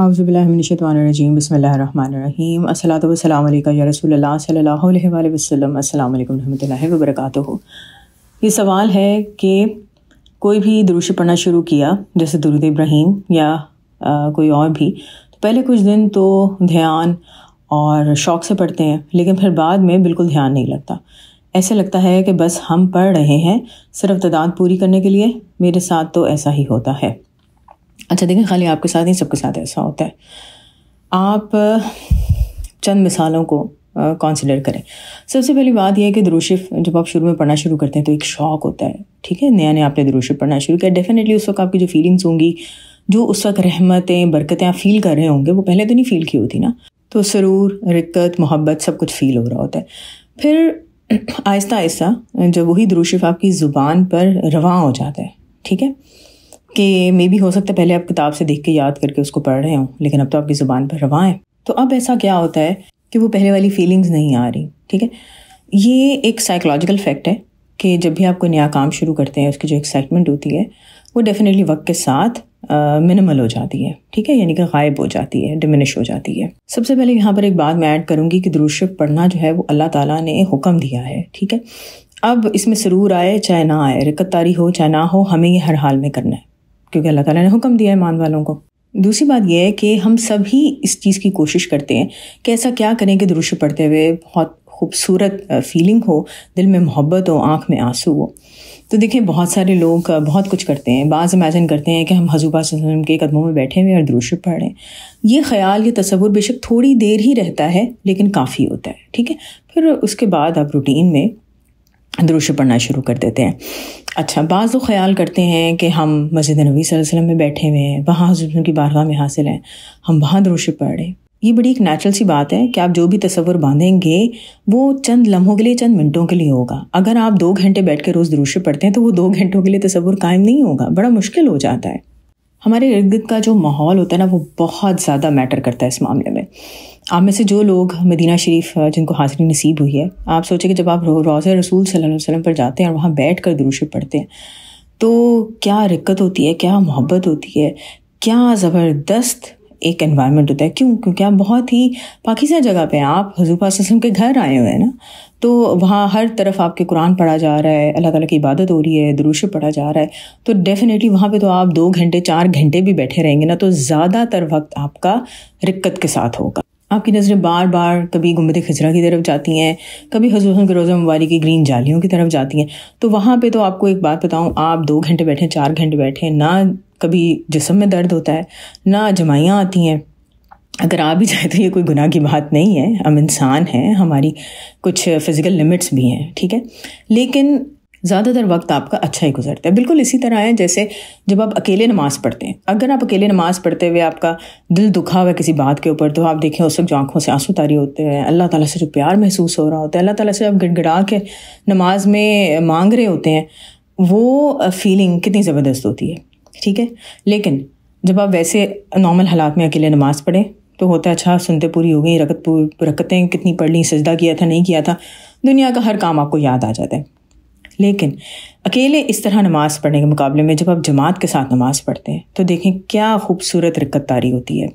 हाउज़बिल्लिनशतवानरजीम बसमीम असलातम या रसूल वसलम ये सवाल है कि कोई भी दुरुष पढ़ना शुरू किया जैसे दुरुद इब्राहिम या आ, कोई और भी तो पहले कुछ दिन तो ध्यान और शौक़ से पढ़ते हैं लेकिन फिर बाद में बिल्कुल ध्यान नहीं लगता ऐसे लगता है कि बस हम पढ़ रहे हैं सिर्फ तदाद पूरी करने के लिए मेरे साथ तो ऐसा ही होता है अच्छा देखें खाली आपके साथ ही सबके साथ ऐसा होता है आप चंद मिसालों को कंसिडर करें सबसे पहली बात यह है कि द्रोशिफ जब आप शुरू में पढ़ना शुरू करते हैं तो एक शौक होता है ठीक है नया नया आपने द्रोशिफ पढ़ना शुरू किया डेफिनेटली उस वक्त आपकी जो फीलिंग्स होंगी जो उस वक्त रहमतें बरकतें आप फील कर रहे होंगे वो पहले तो नहीं फील की होती ना तो सरूर रिक्कत मोहब्बत सब कुछ फील हो रहा होता है फिर आहिस्ता आहिस्ता जब वही द्रोशिफ आपकी ज़ुबान पर रवा हो जाता है ठीक है कि मे भी हो सकता है पहले आप किताब से देख के याद करके उसको पढ़ रहे हों लेकिन अब तो आपकी ज़ुबान पर रवा है तो अब ऐसा क्या होता है कि वो पहले वाली फीलिंग्स नहीं आ रही ठीक है ये एक साइकोलॉजिकल फैक्ट है कि जब भी आप कोई नया काम शुरू करते हैं उसकी जो एक्साइटमेंट होती है वो डेफिनेटली वक्त के साथ मिनिमल हो जाती है ठीक है यानी कि गायब हो जाती है डिमिनिश हो जाती है सबसे पहले यहाँ पर एक बात मैं ऐड करूँगी कि दुरुशफ पढ़ना जो है वो अल्लाह ताला ने हुक्म दिया है ठीक है अब इसमें सरूर आए चाहे ना आए रिकत तारी हो चाहे ना हो हमें ये हर हाल में करना है क्योंकि अल्लाह ताला ने हुक्म दिया है ईमान वालों को दूसरी बात यह है कि हम सभी इस चीज़ की कोशिश करते हैं कि ऐसा क्या करें कि दुरुश पढ़ते हुए बहुत खूबसूरत फीलिंग हो दिल में मोहब्बत हो आँख में आंसू हो तो देखिए बहुत सारे लोग बहुत कुछ करते हैं बाज़ इमेजिन करते हैं कि हम हजूबा वसम के कदमों में बैठे हुए और द्रुश्य पढ़ें ये ख्याल ये तस्वुर बेशक थोड़ी देर ही रहता है लेकिन काफ़ी होता है ठीक है फिर उसके बाद आप रूटीन में दृश्य पढ़ना शुरू कर देते हैं अच्छा बाज़ लोग ख्याल करते हैं कि हम मस्जिद नबी वसल्लम में बैठे हुए हैं वहाँ हजरत की बारगाह में हासिल हैं हम वहाँ दृश्य पढ़ रहे ये बड़ी एक नेचुरल सी बात है कि आप जो भी तस्वुर बांधेंगे वो चंद लम्हों के लिए चंद मिनटों के लिए होगा अगर आप दो घंटे बैठ के रोज़ दृश्य पढ़ते हैं तो वो दो घंटों के लिए तस्वुर कायम नहीं होगा बड़ा मुश्किल हो जाता है हमारे इर्द गिर्द का जो माहौल होता है ना वो बहुत ज़्यादा मैटर करता है इस मामले में आप में से जो लोग मदीना शरीफ जिनको हाजिरी नसीब हुई है आप सोचें कि जब आप रोज़ रसूल सल्लल्लाहु अलैहि वसल्लम पर जाते हैं और वहाँ बैठ कर दुरुश पढ़ते हैं तो क्या रिक्क़त होती है क्या मोहब्बत होती है क्या ज़बरदस्त एक एनवायरनमेंट होता है क्यों क्योंकि आप बहुत ही पाकिस्तान जगह पे हैं आप हजूफ़ा वसम के घर आए हुए हैं ना तो वहाँ हर तरफ आपके कुरान पढ़ा जा रहा है अल्लाह ताला की इबादत हो रही है दुरुश पढ़ा जा रहा है तो डेफिनेटली वहाँ पे तो आप दो घंटे चार घंटे भी बैठे रहेंगे ना तो ज़्यादातर वक्त आपका रिक्कत के साथ होगा आपकी नज़रें बार बार कभी गुमद खजरा की तरफ जाती हैं कभी के रोज़ा मुबारी की ग्रीन जालियों की तरफ जाती हैं तो वहाँ पे तो आपको एक बात बताऊँ आप दो घंटे बैठे चार घंटे बैठें ना कभी जिसम में दर्द होता है ना जमाइयाँ आती हैं अगर आप भी जाए तो ये कोई गुनाह की बात नहीं है हम इंसान हैं हमारी कुछ फ़िज़िकल लिमिट्स भी हैं ठीक है लेकिन ज़्यादातर वक्त आपका अच्छा ही गुजरता है बिल्कुल इसी तरह है जैसे जब आप अकेले नमाज पढ़ते हैं अगर आप अकेले नमाज पढ़ते हुए आपका दिल दुखा हुआ किसी बात के ऊपर तो आप देखें उस वक्त जो आंखों से आंसू तारी होते हैं अल्लाह ताला से जो प्यार महसूस हो रहा होता है अल्लाह ताला से आप गिड़गिड़ा के नमाज में मांग रहे होते हैं वो फीलिंग कितनी ज़बरदस्त होती है ठीक है लेकिन जब आप वैसे नॉर्मल हालात में अकेले नमाज पढ़ें तो होता है अच्छा सुनते पूरी हो गई रकत रकतें कितनी पढ़ ली सजदा किया था नहीं किया था दुनिया का हर काम आपको याद आ जाता है लेकिन अकेले इस तरह नमाज पढ़ने के मुकाबले में जब आप जमात के साथ नमाज पढ़ते हैं तो देखें क्या खूबसूरत रिक्कत तारी होती है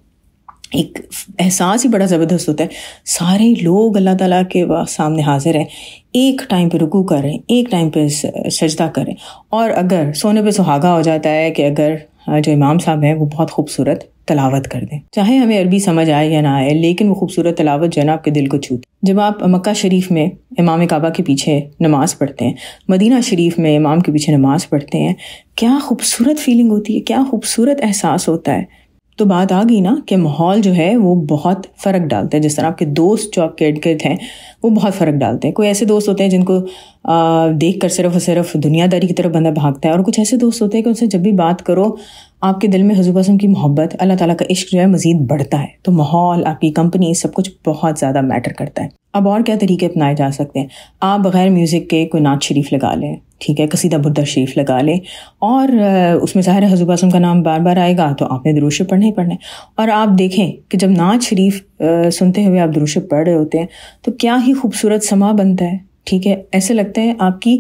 एक एहसास ही बड़ा ज़बरदस्त होता है सारे लोग अल्लाह ताला के सामने हाजिर हैं एक टाइम पे रुकू कर रहे हैं एक टाइम पे सजदा कर रहे हैं और अगर सोने पे सुहागा हो जाता है कि अगर हाँ, जो इमाम साहब हैं वो बहुत खूबसूरत तलावत कर दें चाहे हमें अरबी समझ आए या ना आए लेकिन वो खूबसूरत तलावत जो है ना आपके दिल को छूत जब आप मक्का शरीफ में इमाम काबा के पीछे नमाज़ पढ़ते हैं मदीना शरीफ में इमाम के पीछे नमाज़ पढ़ते हैं क्या खूबसूरत फीलिंग होती है क्या खूबसूरत एहसास होता है तो बात आ गई ना कि माहौल जो है वो बहुत फ़र्क डालता है जिस तरह आपके दोस्त जो आपके इर्द गिर्द हैं वो बहुत फ़र्क डालते हैं कोई ऐसे दोस्त होते हैं जिनको देख कर सिर्फ और सिर्फ दुनियादारी की तरफ बंदा भागता है और कुछ ऐसे दोस्त होते हैं कि उनसे जब भी बात करो आपके दिल में हजूर की मोहब्बत अल्लाह ताला का इश्क जो है मज़ीद बढ़ता है तो माहौल आपकी कंपनी सब कुछ बहुत ज़्यादा मैटर करता है अब और क्या तरीके अपनाए जा सकते हैं आप बग़ैर म्यूज़िक के कोई नाच शरीफ लगा लें ठीक है कसीदा बुद्धा शरीफ लगा लें और उसमें ज़ाहिर है हजूब आसम का नाम बार बार आएगा तो आपने दुरुश पढ़ना ही पढ़ना है और आप देखें कि जब नाच शरीफ सुनते हुए आप दुरुश पढ़ रहे होते हैं तो क्या ही खूबसूरत समा बनता है ठीक है ऐसे लगता है आपकी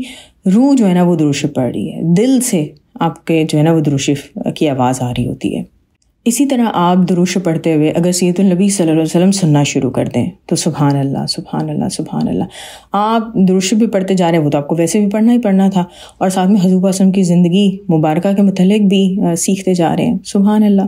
रूह जो है ना वो दरुश पढ़ रही है दिल से आपके जो है ना वो दुरुशिफ की आवाज़ आ रही होती है इसी तरह आप दुरुश पढ़ते हुए अगर सैदुलनबी वसल्लम सुनना शुरू कर दें तो सुबहान अल्लाह सुबहान अल्लाह सुबहान अल्लाह आप दुरुश भी पढ़ते जा रहे हैं वो तो आपको वैसे भी पढ़ना ही पढ़ना था और साथ में हजूब असम की ज़िंदगी मुबारक के मतलब भी सीखते जा रहे हैं सुबहान अल्लाह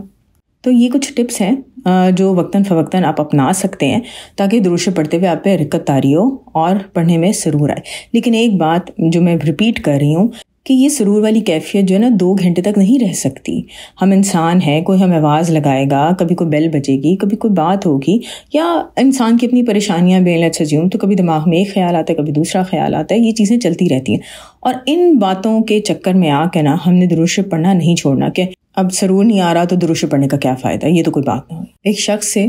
तो ये कुछ टिप्स हैं जो वक्ता फ़वक्ता आप अपना सकते हैं ताकि दुरुश पढ़ते हुए आप पे आ तारी हो और पढ़ने में सरूर आए लेकिन एक बात जो मैं रिपीट कर रही हूँ कि ये सुरूर वाली कैफियत जो है ना दो घंटे तक नहीं रह सकती हम इंसान हैं कोई हम आवाज़ लगाएगा कभी कोई बेल बजेगी कभी कोई बात होगी या इंसान की अपनी परेशानियाँ बेल अच्छा ज्यूम तो कभी दिमाग में एक ख्याल आता है कभी दूसरा ख्याल आता है ये चीज़ें चलती रहती हैं और इन बातों के चक्कर में आके ना हमने दुरुस्त पढ़ना नहीं छोड़ना कि अब सरूर नहीं आ रहा तो दुरुस्त पढ़ने का क्या फ़ायदा ये तो कोई बात ना हो एक शख्स से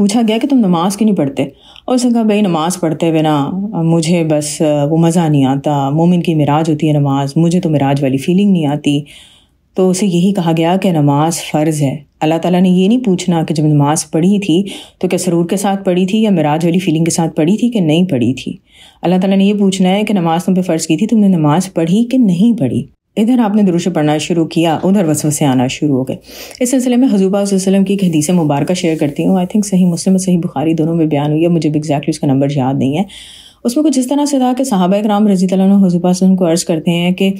पूछा गया कि तुम नमाज क्यों नहीं पढ़ते और उसने कहा भाई नमाज़ पढ़ते हुए ना मुझे बस वो मज़ा नहीं आता मोमिन की मिराज होती है नमाज मुझे तो मिराज वाली फीलिंग नहीं आती तो उसे यही कहा गया कि नमाज फ़र्ज़ है अल्लाह ताला ने ये नहीं पूछना कि जब नमाज़ पढ़ी थी तो क्या सरूर के साथ पढ़ी थी या मिराज वाली फीलिंग के साथ पढ़ी थी कि नहीं पढ़ी थी अल्लाह ताला ने ये पूछना है कि नमाज़ तुम पे फ़र्ज़ की थी तुमने नमाज़ पढ़ी कि नहीं पढ़ी इधर आपने दुरुश पढ़ना शुरू किया उधर वसवसे आना शुरू हो गए इस सिलसिले में हजूबा वसलम की एक हदीस मुबारक शेयर करती हूँ आई थिंक सही मुस्लिम और सही बुखारी दोनों में बयान हुई है मुझे भी एग्जैक्टली उसका नंबर याद नहीं है उसमें कुछ जिस तरह से था कि साहब कराम रजी तजूबा को अर्ज़ करते हैं कि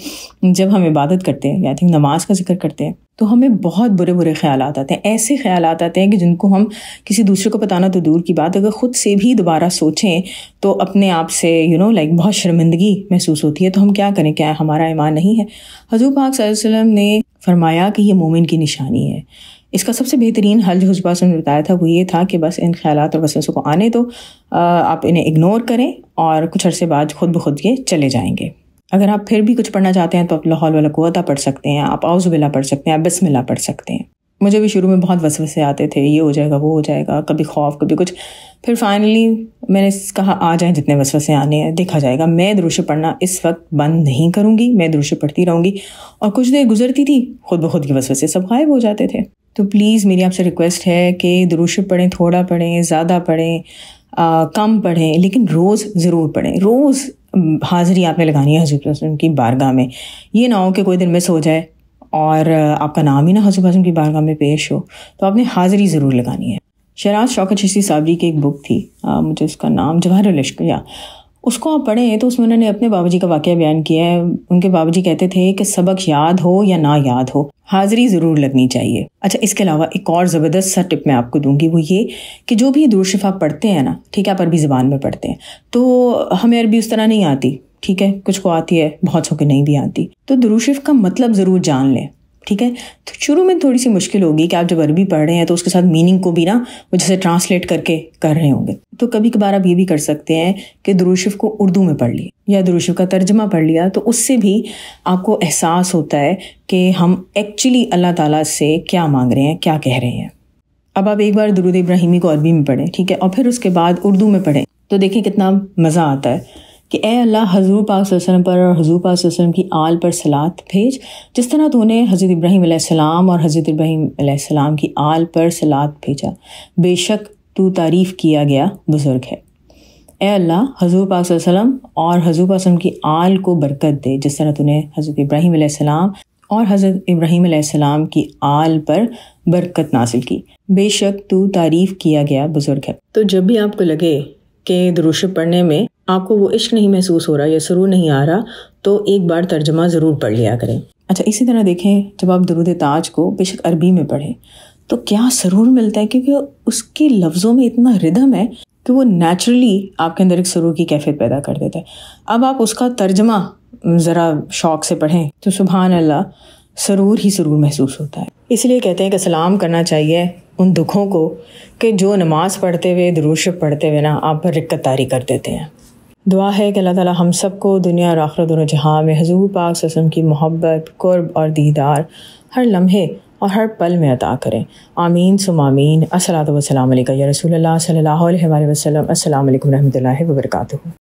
जब हम इबादत करते हैं आई थिंक नमाज का जिक्र करते हैं तो हमें बहुत बुरे बुरे ख्याल आते हैं ऐसे ख्याल आते हैं कि जिनको हम किसी दूसरे को बताना तो दूर की बात अगर ख़ुद से भी दोबारा सोचें तो अपने आप से यू नो लाइक बहुत शर्मिंदगी महसूस होती है तो हम क्या करें क्या हमारा ईमान नहीं है हजूर पाक सल्लम ने फरमाया कि ये मोमिन की निशानी है इसका सबसे बेहतरीन हल जो हज़बा ने बताया था वो ये था कि बस इन ख्याल और वसवसों को आने दो तो, आप इन्हें इग्नोर करें और कुछ अरसे बाद खुद ब खुद ये चले जाएंगे अगर आप फिर भी कुछ पढ़ना चाहते हैं तो आप लाहौल वाला कुता पढ़ सकते हैं आप आउजबिला पढ़ सकते हैं आप बसमिला पढ़ सकते हैं मुझे भी शुरू में बहुत वसवसे आते थे ये हो जाएगा वो हो जाएगा कभी खौफ कभी कुछ फिर फाइनली मैंने कहा आ जाए जितने वसवसे आने हैं देखा जाएगा मैं दृश्य पढ़ना इस वक्त बंद नहीं करूँगी मैं दृश्य पढ़ती रहूँगी और कुछ देर गुजरती थी खुद ब खुद के वसवसे सब गायब हो जाते थे तो प्लीज़ मेरी आपसे रिक्वेस्ट है कि दृश्य पढ़ें थोड़ा पढ़ें ज़्यादा पढ़ें कम पढ़ें लेकिन रोज़ ज़रूर पढ़ें रोज़ हाजिरी आपने लगानी है हजूर वसम की बारगाह में ये ना हो कि कोई दिन मिस हो जाए और आपका नाम ही ना हजूर वसम की बारगाह में पेश हो तो आपने हाजिरी ज़रूर लगानी है शराज शौकत शशि साबरी की एक बुक थी आ, मुझे उसका नाम जवाहर लश्कर या उसको आप पढ़ें तो उसमें उन्होंने अपने बाबूजी का वाक्य बयान किया है उनके बाबूजी कहते थे कि सबक याद हो या ना याद हो हाजिरी ज़रूर लगनी चाहिए अच्छा इसके अलावा एक और ज़बरदस्त सा टिप मैं आपको दूंगी वो ये कि जो भी दूर शिफा पढ़ते हैं ना ठीक है आप अरबी ज़बान में पढ़ते हैं तो हमें अरबी उस तरह नहीं आती ठीक है कुछ को आती है बहुत सौ के नहीं भी आती तो दुरूशिफ का मतलब ज़रूर जान लें ठीक है तो शुरू में थोड़ी सी मुश्किल होगी कि आप जब अरबी पढ़ रहे हैं तो उसके साथ मीनिंग को भी ना वो जैसे ट्रांसलेट करके कर रहे होंगे तो कभी कभार आप ये भी कर सकते हैं कि दुरुशिफ को उर्दू में पढ़ लिया या दुरुशिफ का तर्जमा पढ़ लिया तो उससे भी आपको एहसास होता है कि हम एक्चुअली अल्लाह ताला से क्या मांग रहे हैं क्या कह रहे हैं अब आप एक बार दरुद इब्राहिमी को अरबी में पढ़ें ठीक है और फिर उसके बाद उर्दू में पढ़ें तो देखें कितना मज़ा आता है कि ए अल्लाह हजूर पाक पर और हजूर पाक वसल्लम की आल पर सलात भेज जिस तरह तूने तो हज़रत इब्राहिम सलाम और हज़रत इब्राहिम सलाम की आल पर सलात भेजा बेशक तू तारीफ़ किया गया बुज़ुर्ग है ए अल्लाह हजूर पाक और हजूर पाक की आल को बरकत दे जिस तरह तूने तो हज़रत इब्राहिम सलाम और हज़रत इब्राहिम सलाम की आल पर बरकत नासिल की बेशक तू तारीफ़ किया गया बुज़ुर्ग है तो जब भी आपको लगे कि दुरुश पढ़ने में आपको वो इश्क नहीं महसूस हो रहा या सुरू नहीं आ रहा तो एक बार तर्जमा ज़रूर पढ़ लिया करें अच्छा इसी तरह देखें जब आप दरुद ताज को बेशक अरबी में पढ़ें तो क्या सरूर मिलता है क्योंकि उसके लफ्ज़ों में इतना रिदम है कि वो नेचुरली आपके अंदर एक सुरूर की कैफियत पैदा कर देता है अब आप उसका तर्जमा ज़रा शौक से पढ़ें तो सुबहान अल्लाह सरूर ही सरूर महसूस होता है इसलिए कहते हैं कि सलाम करना चाहिए उन दुखों को कि जो नमाज़ पढ़ते हुए दरूश पढ़ते हुए ना आप पर रिक्कत तारी कर देते हैं दुआ है कि अल्लाह ताला हम सबको दुनिया और आखिर दोनों जहाँ में हजूर पाक ससम की मोहब्बत कुर्ब और दीदार हर लम्हे और हर पल में अता करें आमीन सुम आमीन असलात वसलाम या रसूल सल्ला वसलम असल वरहमल वर्का